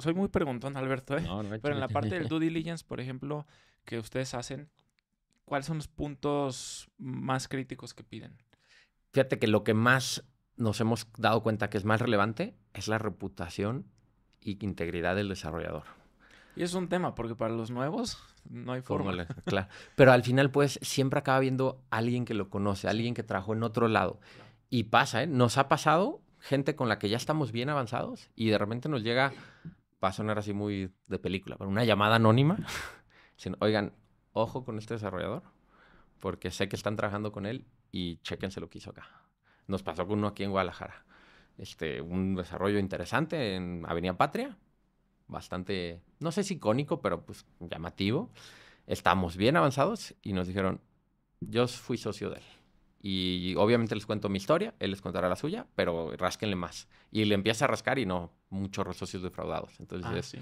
soy muy preguntón, Alberto, ¿eh? pero en la parte del due diligence, por ejemplo, que ustedes hacen, ¿cuáles son los puntos más críticos que piden? Fíjate que lo que más nos hemos dado cuenta que es más relevante es la reputación y integridad del desarrollador. Y es un tema, porque para los nuevos no hay fórmula. claro. Pero al final, pues, siempre acaba viendo alguien que lo conoce, alguien que trabajó en otro lado. Y pasa, ¿eh? Nos ha pasado gente con la que ya estamos bien avanzados y de repente nos llega, va a sonar así muy de película, pero una llamada anónima, oigan, ojo con este desarrollador, porque sé que están trabajando con él y chequense lo que hizo acá. Nos pasó con uno aquí en Guadalajara. Este, un desarrollo interesante en Avenida Patria, bastante, no sé si icónico, pero pues llamativo. Estamos bien avanzados y nos dijeron, yo fui socio de él y obviamente les cuento mi historia, él les contará la suya, pero rásquenle más. Y le empieza a rascar y no, muchos socios defraudados. Entonces, ah, ¿sí?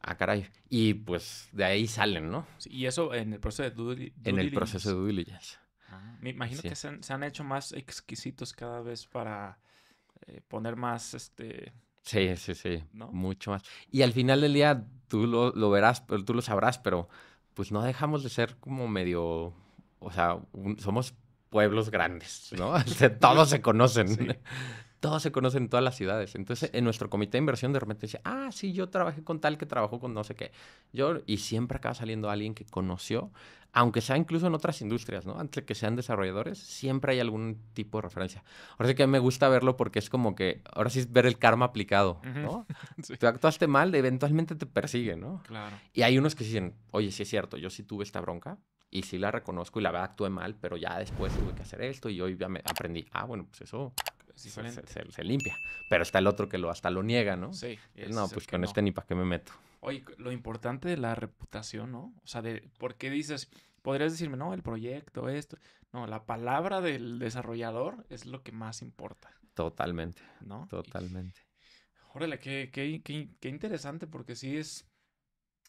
Ah, caray. Y pues de ahí salen, ¿no? y eso en el proceso de due, En el proceso de due diligence. Ah, me imagino que se han, hecho más exquisitos cada vez para eh, poner más, este... Sí, sí, sí, mucho más. Y al final del día tú lo, lo verás, tú lo sabrás, pero pues no dejamos de ser como medio, o sea, somos pueblos grandes, ¿no? todos se conocen. Todos se conocen en todas las ciudades. Entonces, en nuestro comité de inversión de repente dice, ah, sí, yo trabajé con tal que trabajó con no sé qué. Yo, y siempre acaba saliendo alguien que conoció, aunque sea incluso en otras industrias, ¿no? Antes que sean desarrolladores, siempre hay algún tipo de referencia. Ahora sí que me gusta verlo porque es como que, ahora sí es ver el karma aplicado, ¿no? Tú actuaste mal, eventualmente te persigue, ¿no? Claro. Y hay unos que dicen, oye, sí es cierto, yo sí tuve esta bronca, y sí la reconozco y la verdad actué mal, pero ya después tuve que hacer esto y hoy ya me aprendí, ah, bueno, pues eso se, limpia. Pero está el otro que lo hasta lo niega, ¿no? Sí. Eh, no, pues con no. este ni para qué me meto. Oye, lo importante de la reputación, ¿no? O sea, de por qué dices, podrías decirme, no, el proyecto, esto. No, la palabra del desarrollador es lo que más importa. Totalmente. ¿No? Totalmente. órale, qué, qué, qué, qué interesante, porque sí es.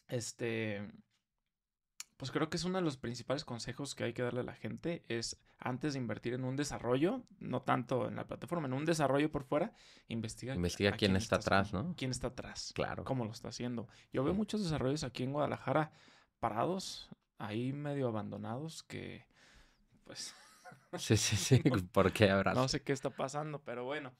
Este pues creo que es uno de los principales consejos que hay que darle a la gente, es antes de invertir en un desarrollo, no tanto en la plataforma, en un desarrollo por fuera, investiga. Investiga quién, está atrás, ¿no? ¿Quién está atrás? Claro. ¿Cómo lo está haciendo? Yo veo muchos desarrollos aquí en Guadalajara parados, ahí medio abandonados, que pues... Sí, sí, sí, ¿por qué habrá? No sé qué está pasando, pero bueno.